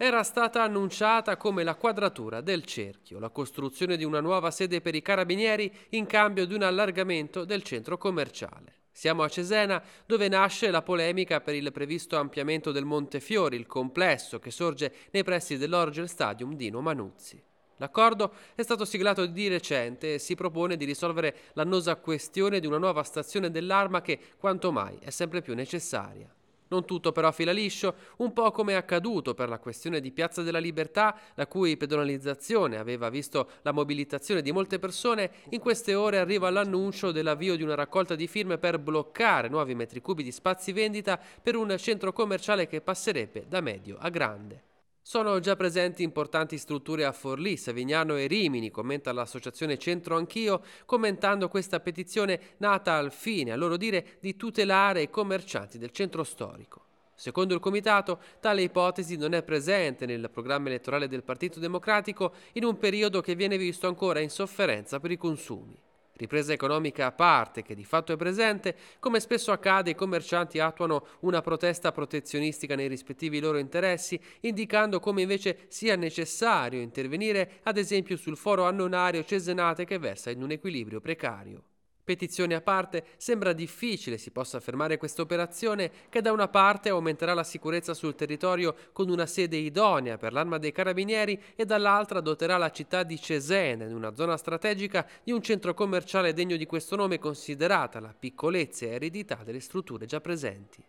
era stata annunciata come la quadratura del cerchio, la costruzione di una nuova sede per i carabinieri in cambio di un allargamento del centro commerciale. Siamo a Cesena, dove nasce la polemica per il previsto ampliamento del Montefiori, il complesso che sorge nei pressi dell'Orgel Stadium Dino Manuzzi. L'accordo è stato siglato di recente e si propone di risolvere l'annosa questione di una nuova stazione dell'arma che, quanto mai, è sempre più necessaria. Non tutto però fila liscio, un po' come è accaduto per la questione di Piazza della Libertà, la cui pedonalizzazione aveva visto la mobilitazione di molte persone, in queste ore arriva l'annuncio dell'avvio di una raccolta di firme per bloccare nuovi metri cubi di spazi vendita per un centro commerciale che passerebbe da medio a grande. Sono già presenti importanti strutture a Forlì, Savignano e Rimini, commenta l'associazione Centro Anch'io, commentando questa petizione nata al fine, a loro dire, di tutelare i commercianti del centro storico. Secondo il Comitato, tale ipotesi non è presente nel programma elettorale del Partito Democratico in un periodo che viene visto ancora in sofferenza per i consumi ripresa economica a parte che di fatto è presente, come spesso accade i commercianti attuano una protesta protezionistica nei rispettivi loro interessi, indicando come invece sia necessario intervenire ad esempio sul foro annonario Cesenate che versa in un equilibrio precario. Petizioni a parte, sembra difficile si possa fermare questa operazione che da una parte aumenterà la sicurezza sul territorio con una sede idonea per l'arma dei carabinieri e dall'altra doterà la città di Cesena, in una zona strategica, di un centro commerciale degno di questo nome considerata la piccolezza e eredità delle strutture già presenti.